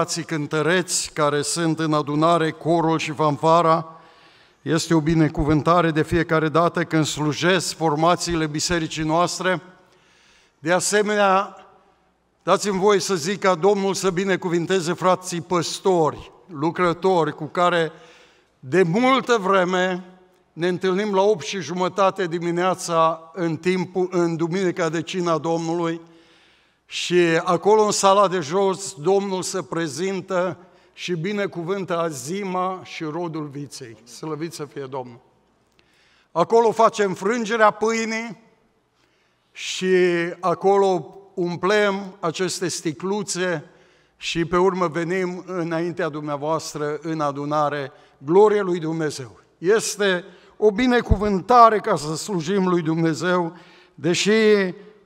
frații cântăreți care sunt în adunare, corul și fanfara, este o binecuvântare de fiecare dată când slujesc formațiile bisericii noastre. De asemenea, dați-mi voie să zic ca Domnul să binecuvinteze frații păstori, lucrători cu care de multă vreme ne întâlnim la 8 și jumătate dimineața în timpul, în Duminica de Cina Domnului, și acolo în sala de jos, Domnul se prezintă și binecuvântă azima și rodul viței. Slăvit să fie Domnul! Acolo facem înfrângerea pâinii și acolo umplem aceste sticluțe și pe urmă venim înaintea dumneavoastră în adunare, glorie lui Dumnezeu. Este o binecuvântare ca să slujim lui Dumnezeu, deși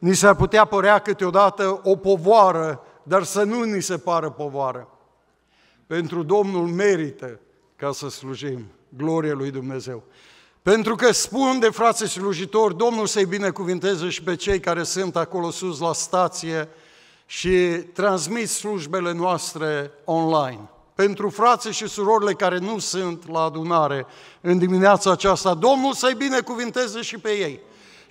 ni s-ar putea părea câteodată o povoară, dar să nu ni se pară povoară. Pentru Domnul merită ca să slujim gloria lui Dumnezeu. Pentru că spun de frații slujitori, Domnul să-i binecuvinteze și pe cei care sunt acolo sus la stație și transmit slujbele noastre online. Pentru frații și surorile care nu sunt la adunare în dimineața aceasta, Domnul să-i binecuvinteze și pe ei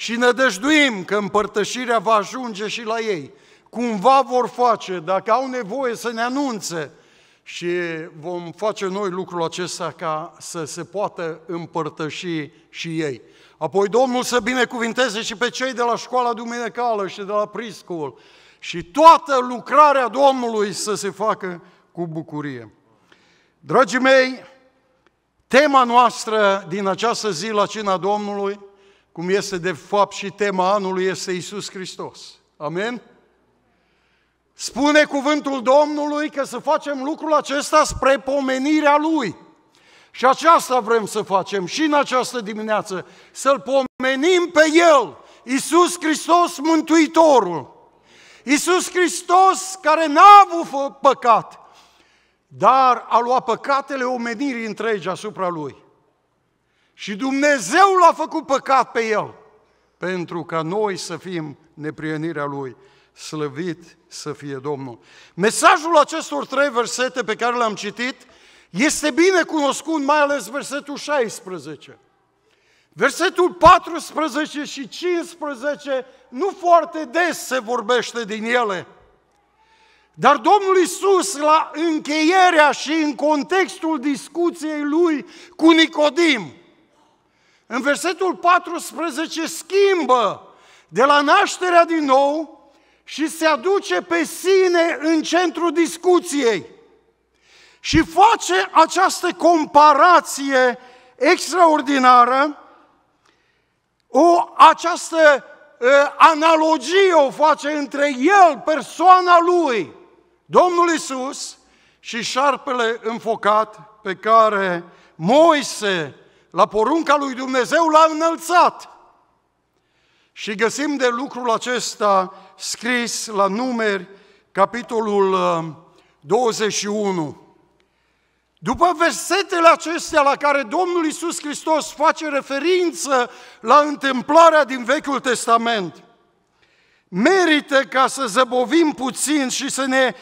și nădăjduim că împărtășirea va ajunge și la ei. Cumva vor face, dacă au nevoie să ne anunțe și vom face noi lucrul acesta ca să se poată împărtăși și ei. Apoi Domnul să binecuvinteze și pe cei de la școala duminecală și de la priscul și toată lucrarea Domnului să se facă cu bucurie. Dragii mei, tema noastră din această zi la cina Domnului cum este de fapt și tema anului, este Isus Hristos. Amen? Spune cuvântul Domnului că să facem lucrul acesta spre pomenirea Lui. Și aceasta vrem să facem și în această dimineață, să-L pomenim pe El, Iisus Hristos Mântuitorul. Iisus Hristos care n-a avut păcat, dar a luat păcatele omenirii întregi asupra Lui. Și Dumnezeu l-a făcut păcat pe el, pentru ca noi să fim neprienirea lui. Slăvit să fie Domnul. Mesajul acestor trei versete pe care le-am citit este bine cunoscut, mai ales versetul 16. Versetul 14 și 15 nu foarte des se vorbește din ele. Dar Domnul Isus, la încheierea și în contextul discuției lui cu Nicodim, în versetul 14 schimbă de la nașterea din nou și se aduce pe sine în centrul discuției și face această comparație extraordinară, o, această e, analogie o face între el, persoana lui, Domnul Isus, și șarpele înfocat pe care Moise la porunca lui Dumnezeu l-a înălțat. Și găsim de lucrul acesta scris la numeri, capitolul 21. Uh, După versetele acestea la care Domnul Iisus Hristos face referință la întâmplarea din Vechiul Testament, merită ca să zăbovim puțin și să ne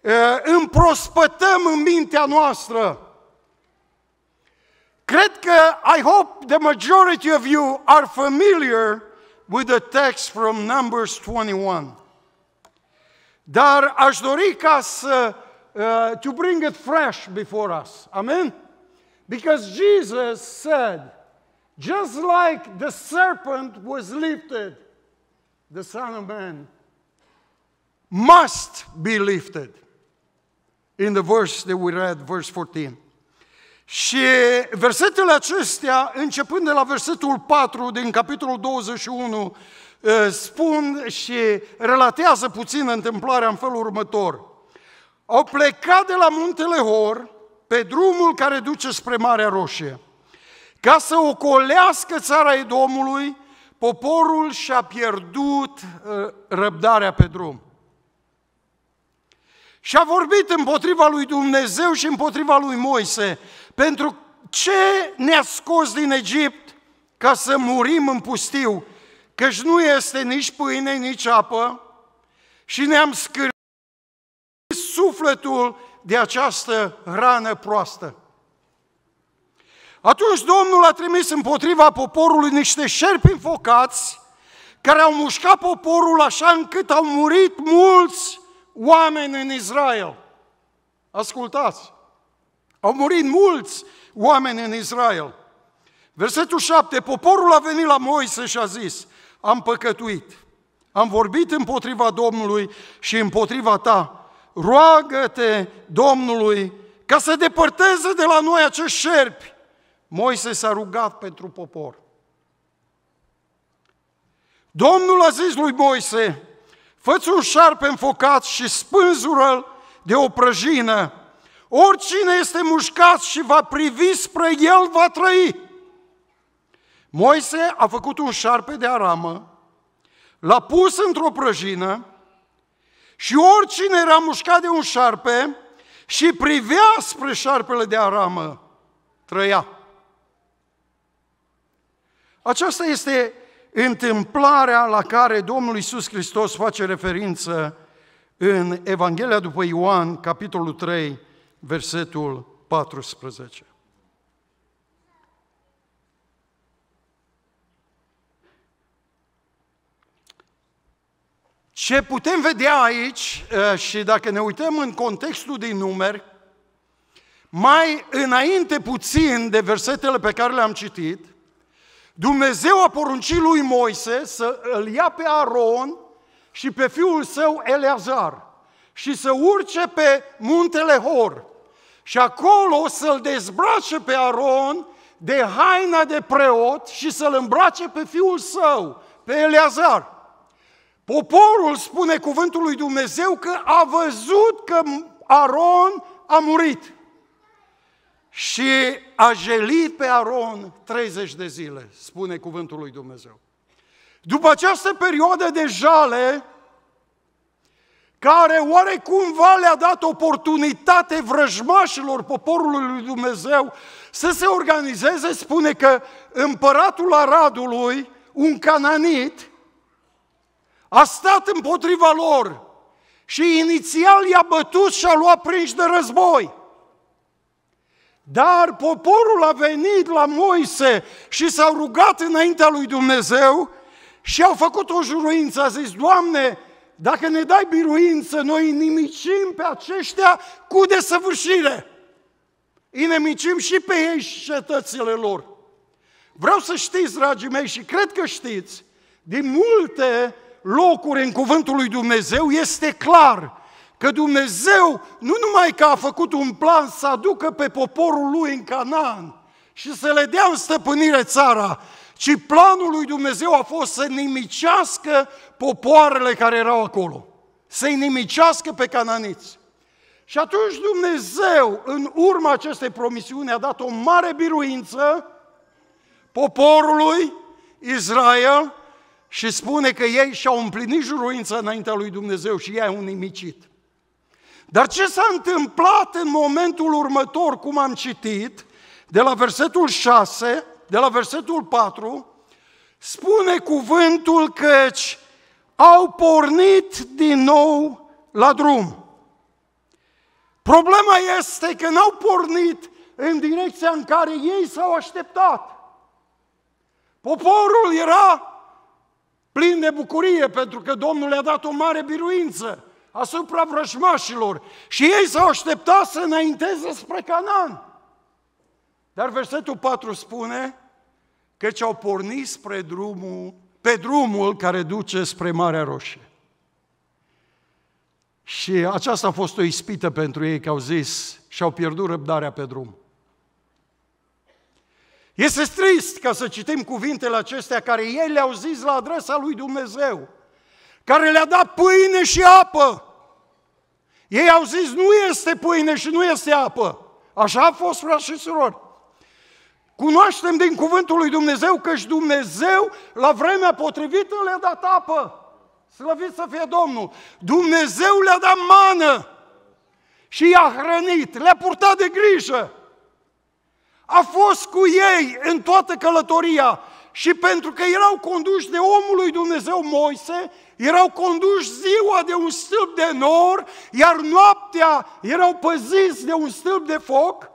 uh, împrospătăm în mintea noastră Cred că, I hope the majority of you are familiar with the text from Numbers 21. Dar aș dori ca să, uh, to bring it fresh before us. Amen? Because Jesus said, just like the serpent was lifted, the Son of Man must be lifted. In the verse that we read, verse 14. Și versetele acestea, începând de la versetul 4 din capitolul 21, eh, spun și relatează puțin întâmplarea în felul următor. Au plecat de la muntele Hor pe drumul care duce spre Marea Roșie. Ca să ocolească țara Edomului, poporul și-a pierdut eh, răbdarea pe drum. Și a vorbit împotriva lui Dumnezeu și împotriva lui Moise. Pentru ce ne-a scos din Egipt ca să murim în pustiu? Căci nu este nici pâine, nici apă și ne-am scârțit sufletul de această rană proastă. Atunci Domnul a trimis împotriva poporului niște șerpi înfocați care au mușcat poporul așa încât au murit mulți oameni în Israel. Ascultați! Au murit mulți oameni în Israel. Versetul 7. Poporul a venit la Moise și a zis, am păcătuit, am vorbit împotriva Domnului și împotriva ta. Roagă-te Domnului ca să depărteze de la noi acești șerpi. Moise s-a rugat pentru popor. Domnul a zis lui Moise, fă-ți un șarpe înfocat și spânzură de o prăjină. Oricine este mușcat și va privi spre el, va trăi. Moise a făcut un șarpe de aramă, l-a pus într-o prăjină și oricine era mușcat de un șarpe și privea spre șarpele de aramă, trăia. Aceasta este întâmplarea la care Domnul Iisus Hristos face referință în Evanghelia după Ioan, capitolul 3, versetul 14. Ce putem vedea aici, ă, și dacă ne uităm în contextul din numeri, mai înainte puțin de versetele pe care le-am citit, Dumnezeu a poruncit lui Moise să îl ia pe Aron și pe fiul său Eleazar și să urce pe muntele Hor și acolo să-l dezbrace pe Aron de haina de preot și să-l îmbrace pe fiul său, pe Eleazar. Poporul spune cuvântul lui Dumnezeu că a văzut că Aron a murit și a jelit pe Aron 30 de zile, spune cuvântul lui Dumnezeu. După această perioadă de jale, care oarecumva le-a dat oportunitate vrăjmașilor poporului lui Dumnezeu să se organizeze, spune că împăratul Aradului, un cananit, a stat împotriva lor și inițial i-a bătut și a luat prinși de război. Dar poporul a venit la Moise și s-au rugat înaintea lui Dumnezeu și au făcut o juruință, a zis, Doamne, dacă ne dai biruință, noi nimicim pe aceștia cu desăvârșire. Inimicim și pe ei și cetățile lor. Vreau să știți, dragii mei, și cred că știți, din multe locuri în cuvântul lui Dumnezeu este clar că Dumnezeu nu numai că a făcut un plan să aducă pe poporul lui în Canaan și să le dea în stăpânire țara, ci planul lui Dumnezeu a fost să nimicească popoarele care erau acolo, să-i nimicească pe cananiți. Și atunci Dumnezeu, în urma acestei promisiuni, a dat o mare biruință poporului Israel și spune că ei și-au împlinit juruința înaintea lui Dumnezeu și ei au nimicit. Dar ce s-a întâmplat în momentul următor, cum am citit, de la versetul 6, de la versetul 4, spune cuvântul căci au pornit din nou la drum. Problema este că n-au pornit în direcția în care ei s-au așteptat. Poporul era plin de bucurie pentru că Domnul le-a dat o mare biruință asupra vrăjmașilor și ei s-au așteptat să înainteze spre Canaan. Dar versetul 4 spune că ce au pornit spre drumul, pe drumul care duce spre Marea Roșie. Și aceasta a fost o ispită pentru ei că au zis și-au pierdut răbdarea pe drum. Este trist ca să citim cuvintele acestea care ei le-au zis la adresa lui Dumnezeu care le-a dat pâine și apă. Ei au zis, nu este pâine și nu este apă. Așa a fost, frați și surori. Cunoaștem din cuvântul lui Dumnezeu că și Dumnezeu, la vremea potrivită, le-a dat apă. Slăvit să fie Domnul! Dumnezeu le-a dat mană și i-a hrănit, le-a purtat de grijă. A fost cu ei în toată călătoria și pentru că erau conduși de omul lui Dumnezeu Moise, erau conduși ziua de un stâlp de nor, iar noaptea erau păziți de un stâlp de foc,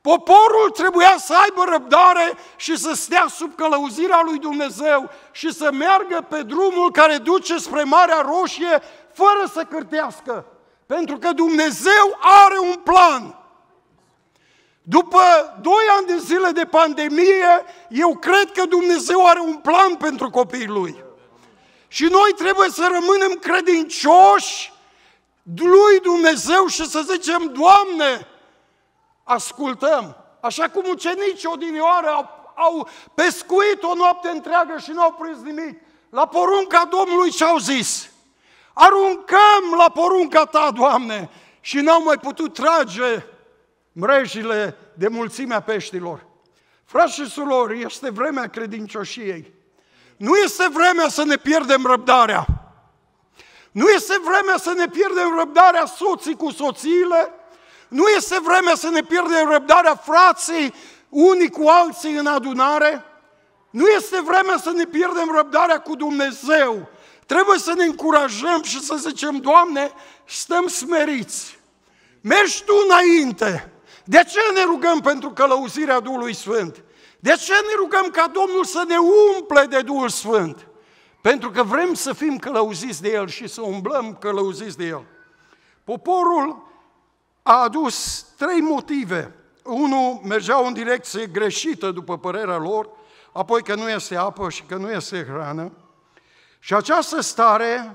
poporul trebuia să aibă răbdare și să stea sub călăuzirea lui Dumnezeu și să meargă pe drumul care duce spre Marea Roșie fără să cârtească. Pentru că Dumnezeu are un plan – după 2 ani de zile de pandemie, eu cred că Dumnezeu are un plan pentru copiii Lui. Și noi trebuie să rămânem credincioși lui Dumnezeu și să zicem, Doamne, ascultăm. Așa cum ucenicii odinioară au, au pescuit o noapte întreagă și nu au prins nimic. La porunca Domnului ce au zis? Aruncăm la porunca Ta, Doamne! Și n-au mai putut trage mrejile de mulțimea peștilor. Frați și surori, este vremea credincioșiei. Nu este vremea să ne pierdem răbdarea. Nu este vremea să ne pierdem răbdarea soții cu soțiile. Nu este vremea să ne pierdem răbdarea frații unii cu alții în adunare. Nu este vremea să ne pierdem răbdarea cu Dumnezeu. Trebuie să ne încurajăm și să zicem, Doamne, stăm smeriți. Mergi Tu înainte, de ce ne rugăm pentru călăuzirea Duhului Sfânt? De ce ne rugăm ca Domnul să ne umple de Duhul Sfânt? Pentru că vrem să fim călăuziți de El și să umblăm călăuziți de El. Poporul a adus trei motive. Unul, mergeau în direcție greșită, după părerea lor, apoi că nu este apă și că nu este hrană. Și această stare,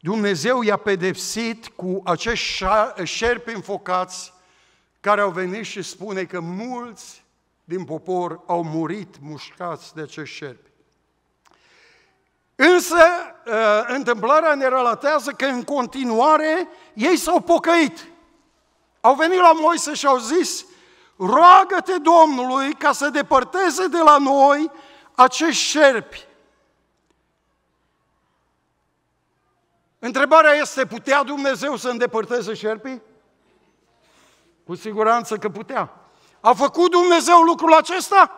Dumnezeu i-a pedepsit cu acești șerpi înfocați care au venit și spune că mulți din popor au murit mușcați de acești șerpi. Însă, uh, întâmplarea ne relatează că în continuare ei s-au pocăit. Au venit la Moise și au zis, roagă-te Domnului ca să depărteze de la noi acești șerpi. Întrebarea este, putea Dumnezeu să îndepărteze șerpii? Cu siguranță că putea. A făcut Dumnezeu lucrul acesta?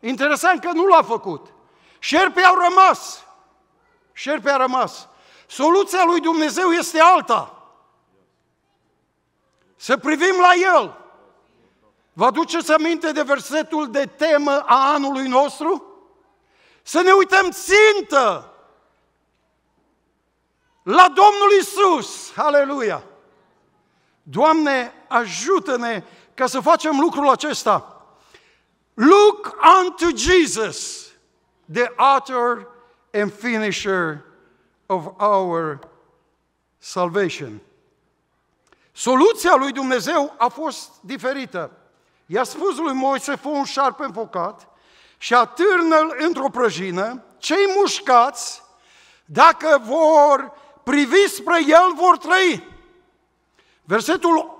Interesant că nu l-a făcut. Șerpii au rămas. Șerpii a rămas. Soluția lui Dumnezeu este alta. Să privim la El. Vă aduceți aminte de versetul de temă a anului nostru? Să ne uităm țintă la Domnul Isus. Aleluia! Doamne, ajută-ne ca să facem lucrul acesta. Look unto Jesus, the author and finisher of our salvation. Soluția lui Dumnezeu a fost diferită. I-a spus lui Moise, fă un șarpe înfocat și atârnă-l într-o prăjină. Cei mușcați, dacă vor privi spre el, vor trăi. Versetul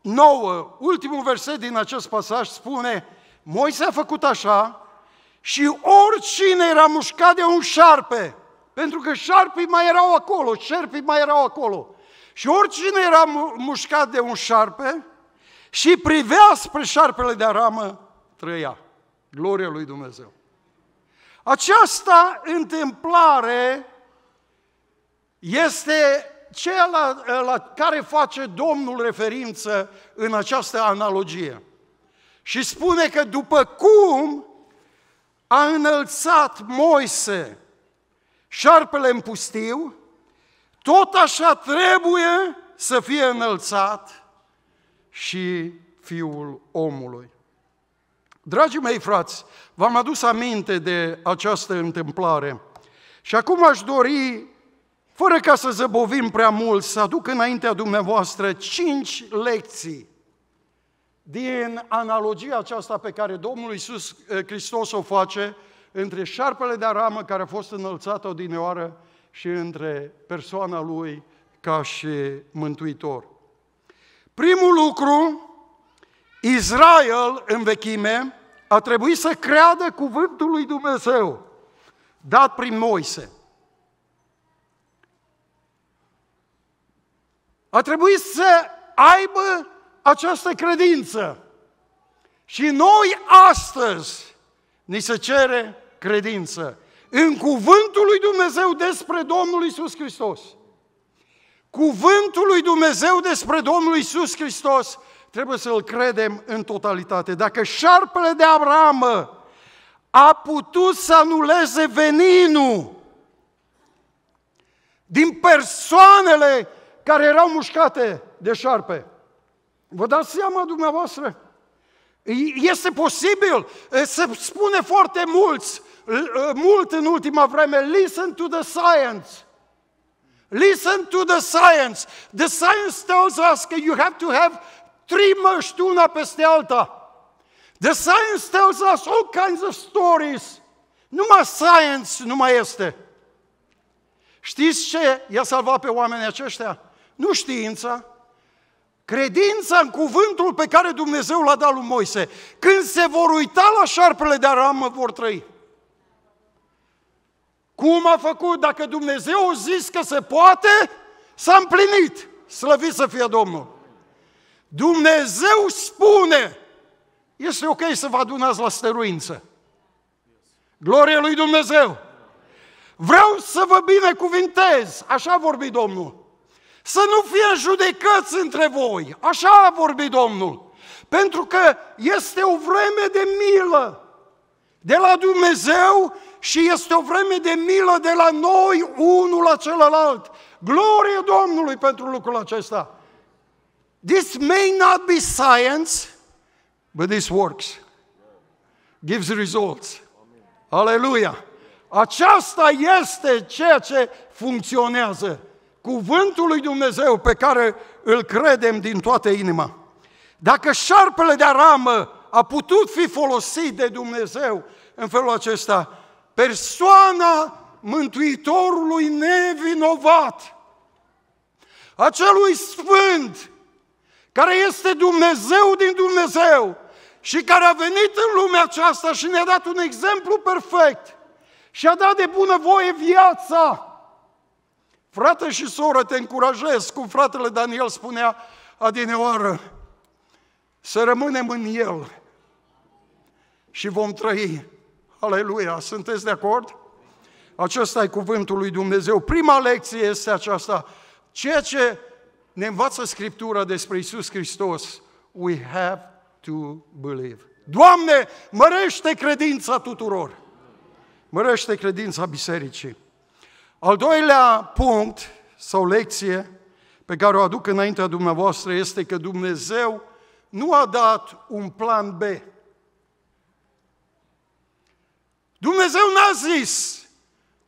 9, ultimul verset din acest pasaj spune Moise a făcut așa și oricine era mușcat de un șarpe, pentru că șarpii mai erau acolo, șerpii mai erau acolo, și oricine era mușcat de un șarpe și privea spre șarpele de aramă, trăia. Gloria lui Dumnezeu. Această întâmplare este ce la, la care face Domnul referință în această analogie. Și spune că după cum a înălțat Moise șarpele în pustiu, tot așa trebuie să fie înălțat și Fiul omului. Dragii mei frați, v-am adus aminte de această întâmplare și acum aș dori fără ca să zăbovim prea mult, să aduc înaintea dumneavoastră cinci lecții din analogia aceasta pe care Domnul Iisus eh, Hristos o face între șarpele de aramă care a fost înălțată odinioară și între persoana lui ca și mântuitor. Primul lucru, Israel în vechime a trebuit să creadă cuvântul lui Dumnezeu dat prin Moise. a trebuit să aibă această credință. Și noi astăzi ni se cere credință în cuvântul lui Dumnezeu despre Domnul Isus Hristos. Cuvântul lui Dumnezeu despre Domnul Isus Hristos trebuie să îl credem în totalitate. Dacă șarpele de Abraham a putut să anuleze veninul din persoanele care erau mușcate de șarpe. Vă dați seama dumneavoastră? Este posibil, se spune foarte mulți, mult în ultima vreme, listen to the science. Listen to the science. The science tells us that you have to have three măști una peste alta. The science tells us all kinds of stories. Numai science nu mai este. Știți ce i-a salvat pe oamenii aceștia? nu știința, Credința în cuvântul pe care Dumnezeu l-a dat lui Moise. Când se vor uita la șarpele de aramă, vor trăi. Cum a făcut? Dacă Dumnezeu a zis că se poate, s-a împlinit. Slăvit să fie Domnul. Dumnezeu spune, este ok să vă adunați la stăruință. Glorie lui Dumnezeu! Vreau să vă binecuvintez, așa vorbi Domnul. Să nu fie judecăți între voi. Așa a vorbit Domnul. Pentru că este o vreme de milă de la Dumnezeu și este o vreme de milă de la noi unul la celălalt. Glorie Domnului pentru lucrul acesta. This may not be science, but this works. Gives results. Aleluia! Aceasta este ceea ce funcționează cuvântul lui Dumnezeu pe care îl credem din toată inima. Dacă șarpele de aramă a putut fi folosit de Dumnezeu în felul acesta, persoana Mântuitorului nevinovat, acelui sfânt, care este Dumnezeu din Dumnezeu și care a venit în lumea aceasta și ne-a dat un exemplu perfect și a dat de bunăvoie viața, Frate și soră, te încurajez, cum fratele Daniel spunea adineoară, să rămânem în El și vom trăi. Aleluia! Sunteți de acord? Acesta e cuvântul lui Dumnezeu. Prima lecție este aceasta. Ceea ce ne învață Scriptura despre Isus Hristos, we have to believe. Doamne, mărește credința tuturor! Mărește credința bisericii! Al doilea punct sau lecție pe care o aduc înaintea dumneavoastră este că Dumnezeu nu a dat un plan B. Dumnezeu n-a zis,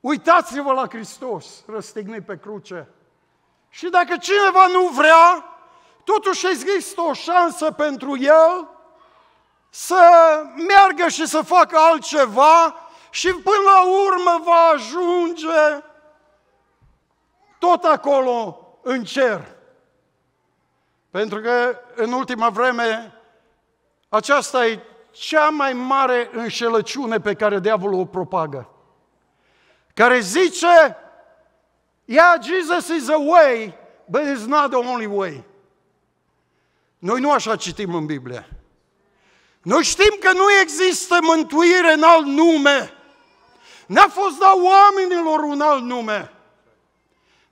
uitați-vă la Hristos răstignit pe cruce. Și dacă cineva nu vrea, totuși există o șansă pentru el să meargă și să facă altceva și până la urmă va ajunge tot acolo în cer. Pentru că în ultima vreme aceasta e cea mai mare înșelăciune pe care diavolul o propagă. Care zice, yeah, Jesus is a way, but it's not the only way. Noi nu așa citim în Biblie. Noi știm că nu există mântuire în alt nume. N-a fost dat oamenilor un alt nume.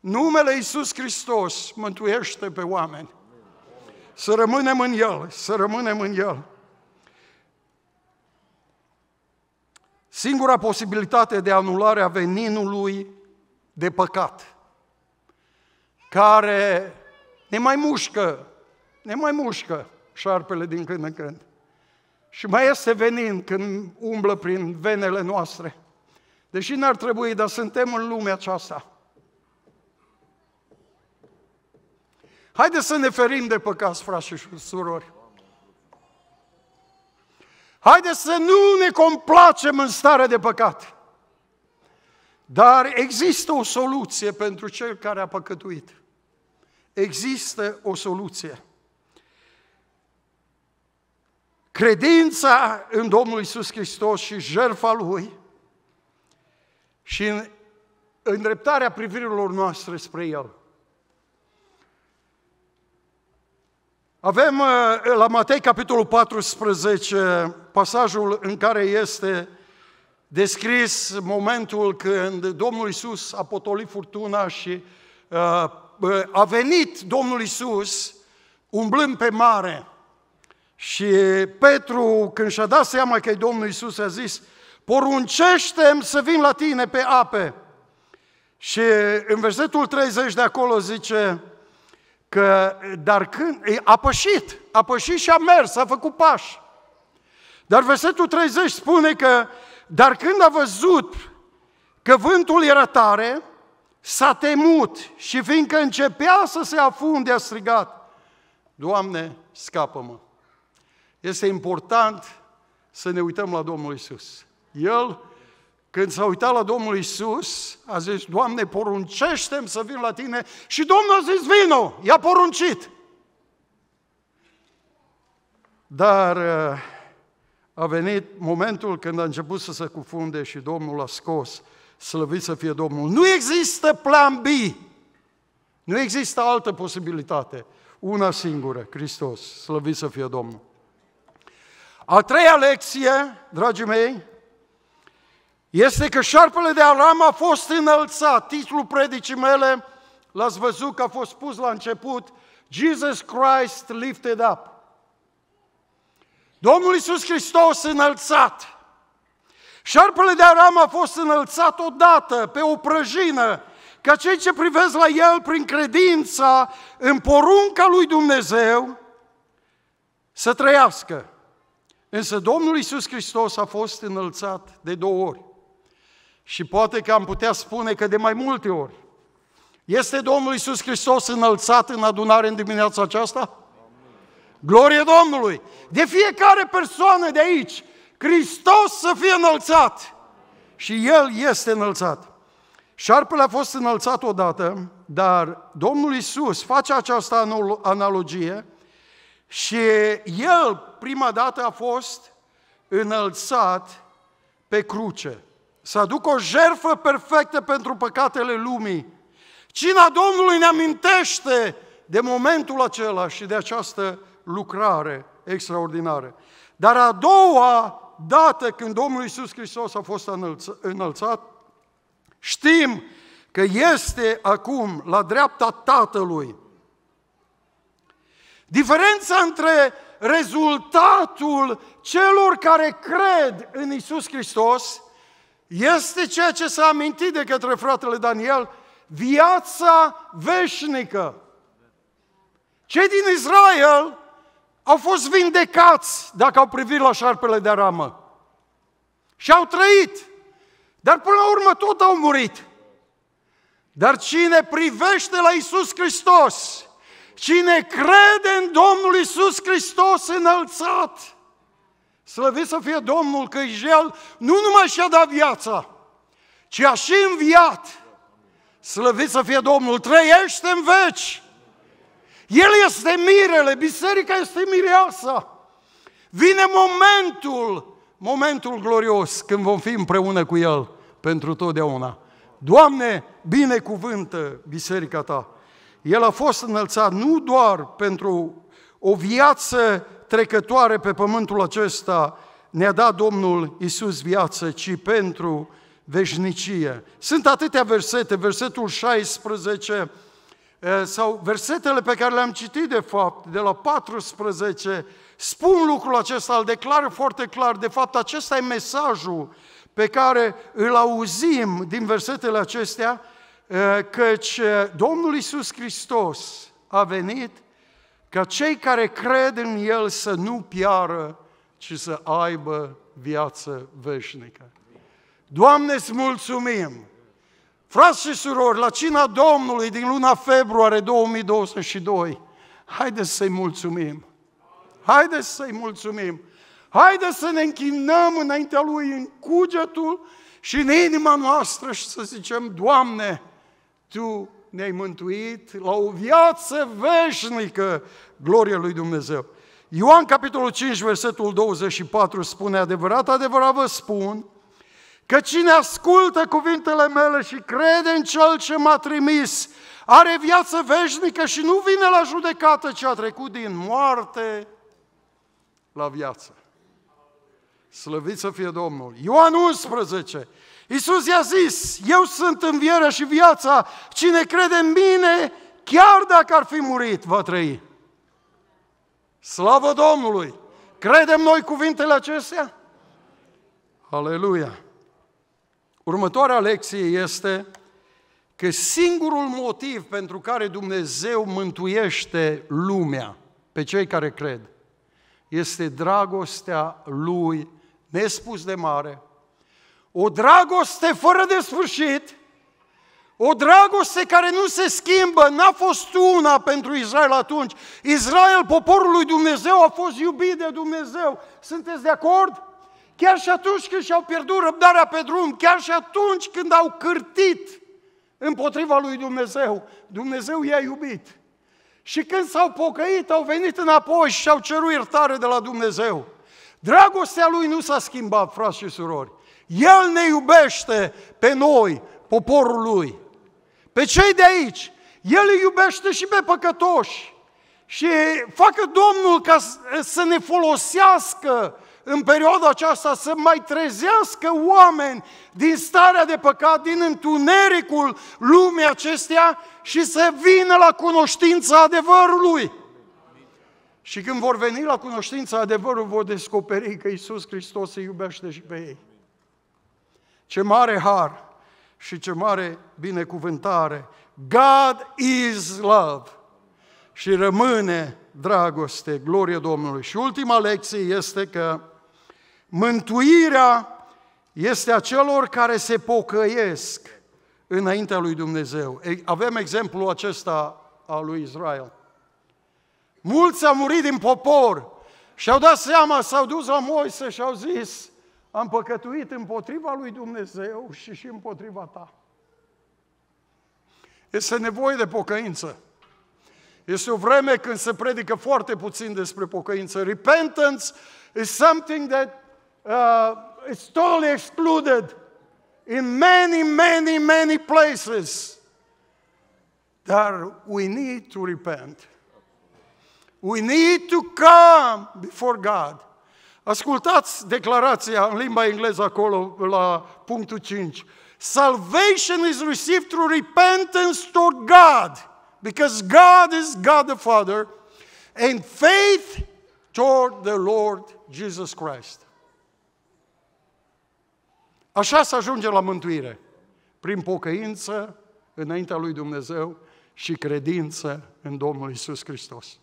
Numele Iisus Hristos mântuiește pe oameni. Să rămânem în El, să rămânem în El. Singura posibilitate de anulare a veninului de păcat, care ne mai mușcă, ne mai mușcă șarpele din când în când. Și mai este venin când umblă prin venele noastre. Deși n-ar trebui, dar suntem în lumea aceasta. Haideți să ne ferim de păcat, frați și surori. Haideți să nu ne complacem în stare de păcat. Dar există o soluție pentru cel care a păcătuit. Există o soluție. Credința în Domnul Isus Hristos și jertfa Lui și în îndreptarea privirilor noastre spre El – Avem uh, la Matei, capitolul 14, pasajul în care este descris momentul când Domnul Isus a potolit furtuna și uh, uh, a venit Domnul Isus umblând pe mare. Și Petru, când și-a dat seama că e Domnul Isus, a zis, poruncește să vin la tine pe ape. Și în versetul 30 de acolo zice, Că, dar când, a pășit, a pășit și a mers, a făcut pași. Dar versetul 30 spune că, dar când a văzut că vântul era tare, s-a temut și fiindcă începea să se afunde, a strigat, Doamne, scapă-mă! Este important să ne uităm la Domnul Isus. El când s-a uitat la Domnul Isus, a zis, Doamne, poruncește-mi să vin la tine. Și Domnul a zis, vino, i-a poruncit. Dar uh, a venit momentul când a început să se cufunde și Domnul a scos, slăvit să fie Domnul. Nu există plan B, nu există altă posibilitate, una singură, Hristos, slăvit să fie Domnul. A treia lecție, dragii mei, este că șarpele de Aram a fost înălțat. Titlul predicii mele, l-ați văzut că a fost pus la început, Jesus Christ lifted up. Domnul Iisus Hristos înălțat. Șarpele de Aram a fost înălțat odată pe o prăjină, ca cei ce privesc la el prin credința în porunca lui Dumnezeu să trăiască. Însă Domnul Iisus Hristos a fost înălțat de două ori. Și poate că am putea spune că de mai multe ori este Domnul Isus Hristos înălțat în adunare în dimineața aceasta? Glorie Domnului! De fiecare persoană de aici, Hristos să fie înălțat! Și El este înălțat. Șarpele a fost înălțat odată, dar Domnul Isus face această analogie și El prima dată a fost înălțat pe cruce să aducă o jerfă perfectă pentru păcatele lumii. Cina Domnului ne amintește de momentul acela și de această lucrare extraordinară. Dar a doua dată când Domnul Iisus Hristos a fost înălțat, știm că este acum la dreapta Tatălui. Diferența între rezultatul celor care cred în Isus Hristos este ceea ce s-a amintit de către fratele Daniel, viața veșnică. Cei din Israel au fost vindecați dacă au privit la șarpele de ramă. Și au trăit. Dar până la urmă tot au murit. Dar cine privește la Isus Hristos, cine crede în Domnul Isus Hristos înălțat, Slăvit să fie Domnul că El nu numai și-a dat viața, ci a și înviat. Slăvit să fie Domnul, trăiește în veci. El este mirele, biserica este mireasa. Vine momentul, momentul glorios când vom fi împreună cu El pentru totdeauna. Doamne, binecuvântă biserica Ta! El a fost înălțat nu doar pentru o viață trecătoare pe pământul acesta ne-a dat Domnul Isus viață, ci pentru veșnicie. Sunt atâtea versete, versetul 16 eh, sau versetele pe care le-am citit de fapt, de la 14, spun lucrul acesta, îl declară foarte clar. De fapt, acesta e mesajul pe care îl auzim din versetele acestea, eh, căci Domnul Isus Hristos a venit ca cei care cred în El să nu piară, ci să aibă viață veșnică. Doamne, îți mulțumim! Frați și surori, la cina Domnului din luna februarie 2022, haideți să-i mulțumim! Haideți să-i mulțumim! Haideți să ne închinăm înaintea Lui în cugetul și în inima noastră și să zicem, Doamne, Tu ne-ai mântuit la o viață veșnică, glorie lui Dumnezeu. Ioan, capitolul 5, versetul 24, spune adevărat, adevărat vă spun, că cine ascultă cuvintele mele și crede în Cel ce m-a trimis, are viață veșnică și nu vine la judecată, ce a trecut din moarte la viață. Slăvit să fie Domnul! Ioan 11, Iisus i-a zis, eu sunt învierea și viața, cine crede în mine, chiar dacă ar fi murit, va trăi. Slavă Domnului! Credem noi cuvintele acestea? Aleluia! Următoarea lecție este că singurul motiv pentru care Dumnezeu mântuiește lumea pe cei care cred este dragostea Lui nespus de mare o dragoste fără de sfârșit, o dragoste care nu se schimbă, n-a fost una pentru Israel atunci. Israel, poporul lui Dumnezeu, a fost iubit de Dumnezeu. Sunteți de acord? Chiar și atunci când și-au pierdut răbdarea pe drum, chiar și atunci când au cârtit împotriva lui Dumnezeu, Dumnezeu i-a iubit. Și când s-au pocăit, au venit înapoi și au cerut iertare de la Dumnezeu. Dragostea lui nu s-a schimbat, frați și surori. El ne iubește pe noi, poporul Lui. Pe cei de aici, El îi iubește și pe păcătoși. Și facă Domnul ca să ne folosească în perioada aceasta să mai trezească oameni din starea de păcat, din întunericul lumii acestea și să vină la cunoștința adevărului. Și când vor veni la cunoștința adevărului, vor descoperi că Isus Hristos îi iubește și pe ei. Ce mare har și ce mare binecuvântare! God is love și rămâne dragoste, glorie Domnului. Și ultima lecție este că mântuirea este a celor care se pocăiesc înaintea lui Dumnezeu. Avem exemplul acesta al lui Israel. Mulți au murit din popor și au dat seama, s-au dus la Moise și au zis, am păcătuit împotriva lui Dumnezeu și și împotriva ta. Este nevoie de pocăință. Este o vreme când se predică foarte puțin despre pocăință. Repentance is something that uh, is totally excluded in many, many, many places. Dar we need to repent. We need to come before God Ascultați declarația în limba engleză acolo, la punctul 5. Salvation is received through repentance toward God, because God is God the Father, and faith toward the Lord Jesus Christ. Așa se ajunge la mântuire, prin pocăință înaintea lui Dumnezeu și credință în Domnul Isus Hristos.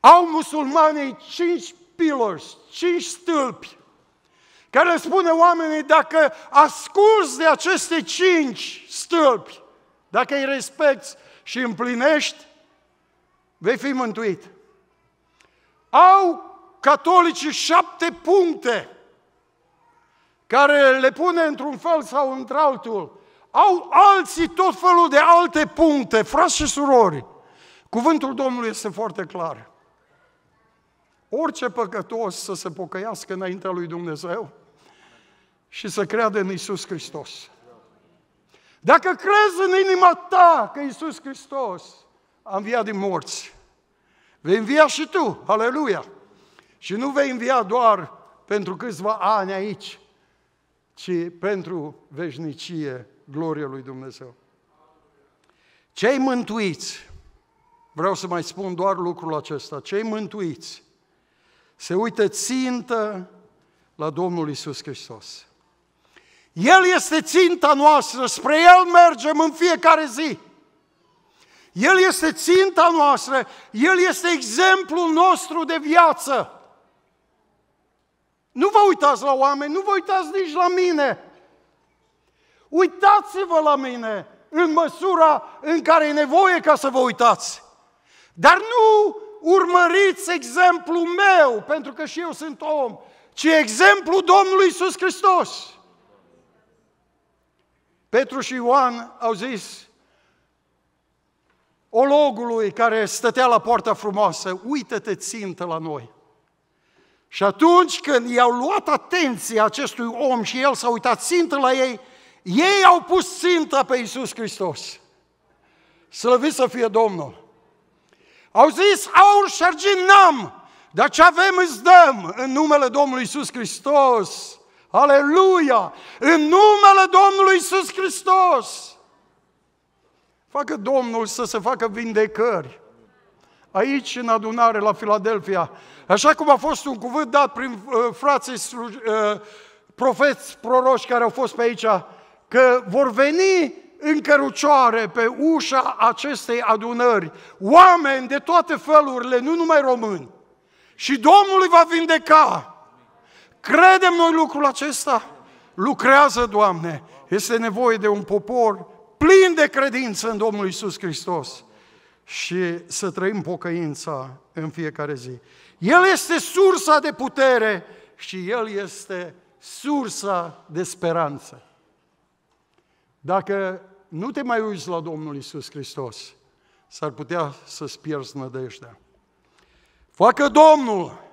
Au musulmanii cinci pillars, cinci stâlpi, care spune oamenii, dacă asculți de aceste cinci stâlpi, dacă îi respecti și împlinești, vei fi mântuit. Au catolicii șapte puncte care le pune într-un fel sau într-altul. Au alții tot felul de alte puncte, frați și surori. Cuvântul Domnului este foarte clar orice păcătos să se pocăiască înaintea lui Dumnezeu și să creadă în Isus Hristos. Dacă crezi în inima ta că Isus Hristos a înviat din morți, vei învia și tu, aleluia! Și nu vei învia doar pentru câțiva ani aici, ci pentru veșnicie, gloria lui Dumnezeu. Cei mântuiți, vreau să mai spun doar lucrul acesta, cei mântuiți se uită țintă la Domnul Isus Hristos. El este ținta noastră, spre El mergem în fiecare zi. El este ținta noastră, El este exemplul nostru de viață. Nu vă uitați la oameni, nu vă uitați nici la mine. Uitați-vă la mine în măsura în care e nevoie ca să vă uitați. Dar nu urmăriți exemplul meu, pentru că și eu sunt om, ci exemplul Domnului Isus Hristos. Petru și Ioan au zis ologului care stătea la poarta frumoasă, uită-te țintă la noi. Și atunci când i-au luat atenția acestui om și el s-a uitat țintă la ei, ei au pus ținta pe Iisus Hristos. Slăvit să fie Domnul! Au zis aur și argint n-am, dar ce avem îți dăm în numele Domnului Isus Hristos. Aleluia! În numele Domnului Isus Hristos! Facă Domnul să se facă vindecări. Aici, în adunare, la Filadelfia, așa cum a fost un cuvânt dat prin uh, frații uh, profeți, proroși care au fost pe aici, că vor veni în cărucioare pe ușa acestei adunări oameni de toate felurile, nu numai români. Și Domnul îi va vindeca. Credem noi lucrul acesta? Lucrează, Doamne! Este nevoie de un popor plin de credință în Domnul Isus Hristos și să trăim pocăința în fiecare zi. El este sursa de putere și El este sursa de speranță. Dacă nu te mai uiți la Domnul Isus Hristos, s-ar putea să-ți pierzi nădejdea. Facă Domnul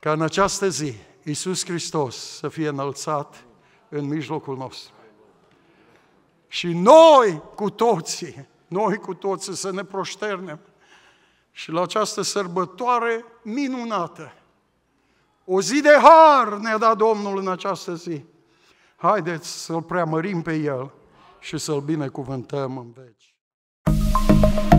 ca în această zi Isus Hristos să fie înălțat în mijlocul nostru. Și noi cu toții, noi cu toții să ne proșternem și la această sărbătoare minunată. O zi de har ne-a dat Domnul în această zi. Haideți să-L preamărim pe El și să-L binecuvântăm în veci.